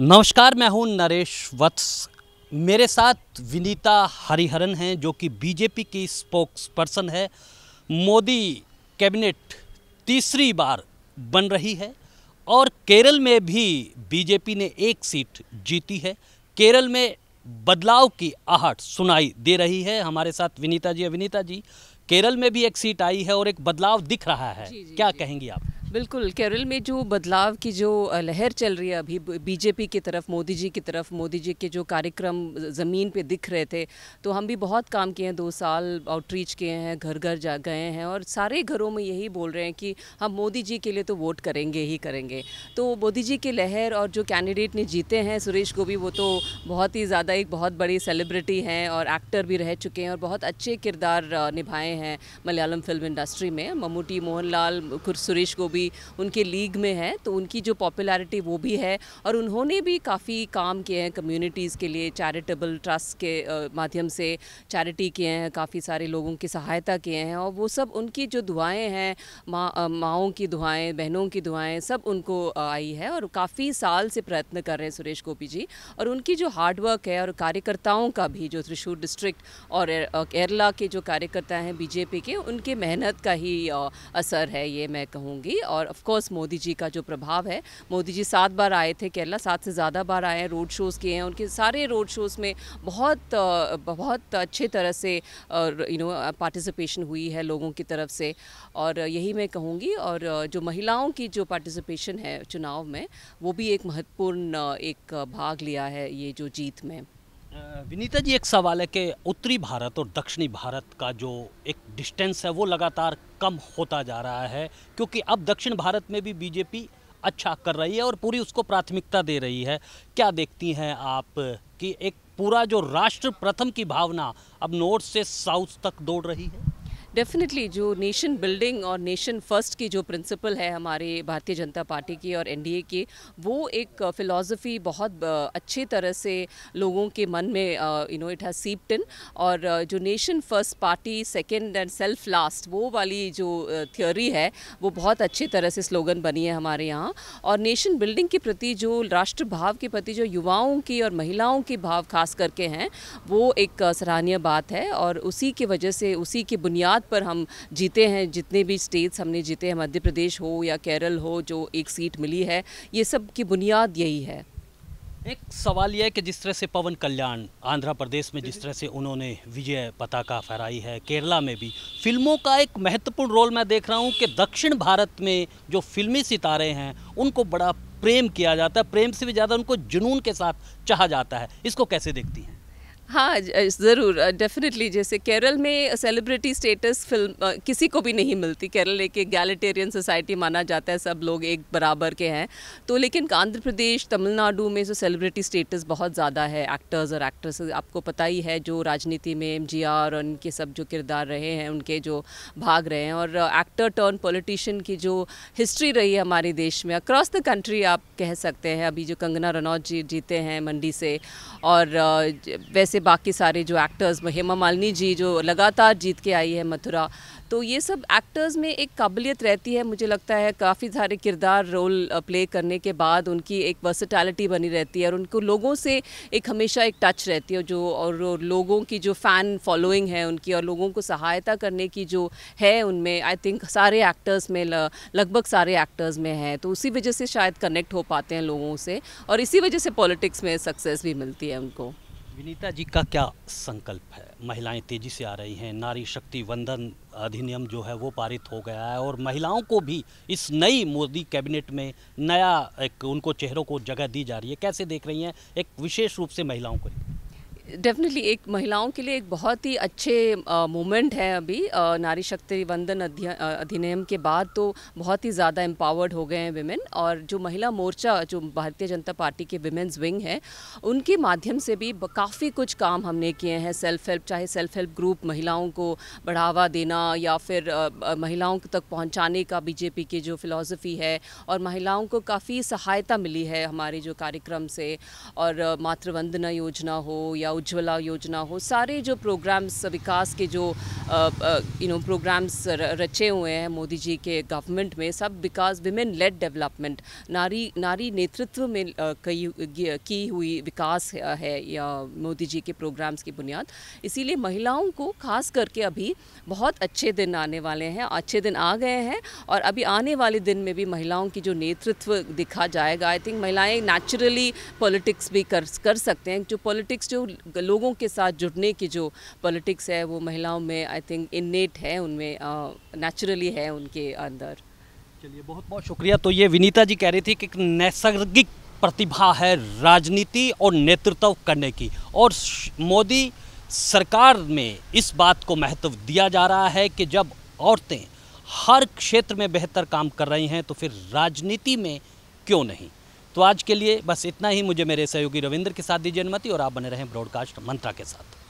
नमस्कार मैं हूं नरेश वत्स मेरे साथ विनीता हरिहरन हैं जो कि बीजेपी की स्पोक्स पर्सन है मोदी कैबिनेट तीसरी बार बन रही है और केरल में भी बीजेपी ने एक सीट जीती है केरल में बदलाव की आहट सुनाई दे रही है हमारे साथ विनीता जी अविनीता जी केरल में भी एक सीट आई है और एक बदलाव दिख रहा है जी, जी, क्या जी. कहेंगी आप बिल्कुल केरल में जो बदलाव की जो लहर चल रही है अभी बीजेपी की तरफ मोदी जी की तरफ मोदी जी के जो कार्यक्रम ज़मीन पे दिख रहे थे तो हम भी बहुत काम किए हैं दो साल आउटरीच किए हैं घर घर जा गए हैं और सारे घरों में यही बोल रहे हैं कि हम मोदी जी के लिए तो वोट करेंगे ही करेंगे तो मोदी जी की लहर और जो कैंडिडेट ने जीते हैं सुरेश गोभी वो तो बहुत ही ज़्यादा एक बहुत बड़ी सेलिब्रिटी हैं और एक्टर भी रह चुके हैं और बहुत अच्छे किरदार निभाए हैं मलयालम फिल्म इंडस्ट्री में ममूटी मोहनलाल सुरेश गोभी भी उनके लीग में है तो उनकी जो पॉपुलैरिटी वो भी है और उन्होंने भी काफ़ी काम किए हैं कम्युनिटीज़ के लिए चैरिटेबल ट्रस्ट के माध्यम से चैरिटी किए हैं काफ़ी सारे लोगों की सहायता किए हैं और वो सब उनकी जो दुआएँ हैं माँ माओं की दुआएँ बहनों की दुआएँ सब उनको आई है और काफ़ी साल से प्रयत्न कर रहे हैं सुरेश गोपी जी और उनकी जो हार्डवर्क है और कार्यकर्ताओं का भी जो त्रिशूर डिस्ट्रिक्ट और केरला के जो कार्यकर्ता हैं बीजेपी के उनके मेहनत का ही असर है ये मैं कहूँगी और ऑफ कोर्स मोदी जी का जो प्रभाव है मोदी जी सात बार आए थे केरला सात से ज़्यादा बार आए हैं रोड शोज़ किए हैं उनके सारे रोड शोज़ में बहुत बहुत अच्छे तरह से यू नो पार्टिसिपेशन हुई है लोगों की तरफ से और यही मैं कहूँगी और जो महिलाओं की जो पार्टिसिपेशन है चुनाव में वो भी एक महत्वपूर्ण एक भाग लिया है ये जो जीत में विनीता जी एक सवाल है कि उत्तरी भारत और दक्षिणी भारत का जो एक डिस्टेंस है वो लगातार कम होता जा रहा है क्योंकि अब दक्षिण भारत में भी बीजेपी अच्छा कर रही है और पूरी उसको प्राथमिकता दे रही है क्या देखती हैं आप कि एक पूरा जो राष्ट्र प्रथम की भावना अब नॉर्थ से साउथ तक दौड़ रही है डेफिनेटली जो नेशन बिल्डिंग और नेशन फर्स्ट की जो प्रिंसिपल है हमारे भारतीय जनता पार्टी की और एनडीए की वो एक फिलॉसफी uh, बहुत uh, अच्छे तरह से लोगों के मन में you know it has seeped in और uh, जो nation first party second and self last वो वाली जो थियोरी है वो बहुत अच्छे तरह से स्लोगन बनी है हमारे यहाँ और नेशन बिल्डिंग के प्रति जो राष्ट्र भाव के प्रति जो युवाओं की और महिलाओं के भाव खास करके हैं वो एक सराहनीय बात है और उसी की वजह से उसी की बुनियाद पर हम जीते हैं जितने भी स्टेट्स हमने जीते हैं मध्य प्रदेश हो या केरल हो जो एक सीट मिली है ये सब की बुनियाद यही है एक सवाल यह है कि जिस तरह से पवन कल्याण आंध्र प्रदेश में जिस तरह से उन्होंने विजय पताका फहराई है केरला में भी फिल्मों का एक महत्वपूर्ण रोल मैं देख रहा हूँ कि दक्षिण भारत में जो फिल्मी सितारे हैं उनको बड़ा प्रेम किया जाता है प्रेम से भी ज़्यादा उनको जुनून के साथ चाहा जाता है इसको कैसे देखती हैं हाँ ज़रूर डेफिनेटली जैसे केरल में सेलिब्रिटी स्टेटस फिल्म किसी को भी नहीं मिलती केरल एक गैलेटेरियन सोसाइटी माना जाता है सब लोग एक बराबर के हैं तो लेकिन आंध्र प्रदेश तमिलनाडु में जो सेलिब्रिटी स्टेटस बहुत ज़्यादा है एक्टर्स और एक्ट्रेस आपको पता ही है जो राजनीति में एम और उनके सब जो किरदार रहे हैं उनके जो भाग रहे हैं और एक्टर टर्न पॉलिटिशियन की जो हिस्ट्री रही है हमारे देश में अक्रॉस द कंट्री आप कह सकते हैं अभी जो कंगना रनौत जी जीते हैं मंडी से और वैसे जैसे बाकी सारे जो एक्टर्स हेमा मालिनी जी जो लगातार जीत के आई है मथुरा तो ये सब एक्टर्स में एक काबिलियत रहती है मुझे लगता है काफ़ी सारे किरदार रोल प्ले करने के बाद उनकी एक वर्सटैलिटी बनी रहती है और उनको लोगों से एक हमेशा एक टच रहती है जो और लोगों की जो फ़ैन फॉलोइंग है उनकी और लोगों को सहायता करने की जो है उनमें आई थिंक सारे एक्टर्स में लगभग सारे एक्टर्स में है तो उसी वजह से शायद कनेक्ट हो पाते हैं लोगों से और इसी वजह से पॉलिटिक्स में सक्सेस भी मिलती है उनको विनीता जी का क्या संकल्प है महिलाएं तेजी से आ रही हैं नारी शक्ति वंदन अधिनियम जो है वो पारित हो गया है और महिलाओं को भी इस नई मोदी कैबिनेट में नया एक उनको चेहरों को जगह दी जा रही है कैसे देख रही हैं एक विशेष रूप से महिलाओं को डेफिनेटली एक महिलाओं के लिए एक बहुत ही अच्छे मोमेंट है अभी आ, नारी शक्ति वंदन अधिनियम के बाद तो बहुत ही ज़्यादा एम्पावर्ड हो गए हैं विमेन और जो महिला मोर्चा जो भारतीय जनता पार्टी के विमेन्स विंग है उनके माध्यम से भी काफ़ी कुछ काम हमने किए हैं सेल्फ हेल्प चाहे सेल्फ हेल्प ग्रुप महिलाओं को बढ़ावा देना या फिर आ, महिलाओं तक पहुँचाने का बीजेपी की जो फिलासफ़ी है और महिलाओं को काफ़ी सहायता मिली है हमारे जो कार्यक्रम से और मातृवंदना योजना हो या उज्ज्वला योजना हो सारे जो प्रोग्राम्स विकास के जो यू नो प्रोग्राम्स रचे हुए हैं मोदी जी के गवर्नमेंट में सब बिकॉज विमेन लेड डेवलपमेंट नारी नारी नेतृत्व में कई की हुई विकास है या मोदी जी के प्रोग्राम्स की बुनियाद इसीलिए महिलाओं को खास करके अभी बहुत अच्छे दिन आने वाले हैं अच्छे दिन आ गए हैं और अभी आने वाले दिन में भी महिलाओं की जो नेतृत्व दिखा जाएगा आई थिंक महिलाएं नेचुरली पॉलिटिक्स भी कर कर सकते हैं जो पॉलिटिक्स जो लोगों के साथ जुड़ने की जो पॉलिटिक्स है वो महिलाओं में आई थिंक इननेट है उनमें नेचुरली है उनके अंदर चलिए बहुत बहुत शुक्रिया तो ये विनीता जी कह रही थी कि नैसर्गिक प्रतिभा है राजनीति और नेतृत्व करने की और मोदी सरकार में इस बात को महत्व दिया जा रहा है कि जब औरतें हर क्षेत्र में बेहतर काम कर रही हैं तो फिर राजनीति में क्यों नहीं तो आज के लिए बस इतना ही मुझे मेरे सहयोगी रविंद्र के साथ दीजिए अनुमति और आप बने रहें ब्रॉडकास्ट मंत्रा के साथ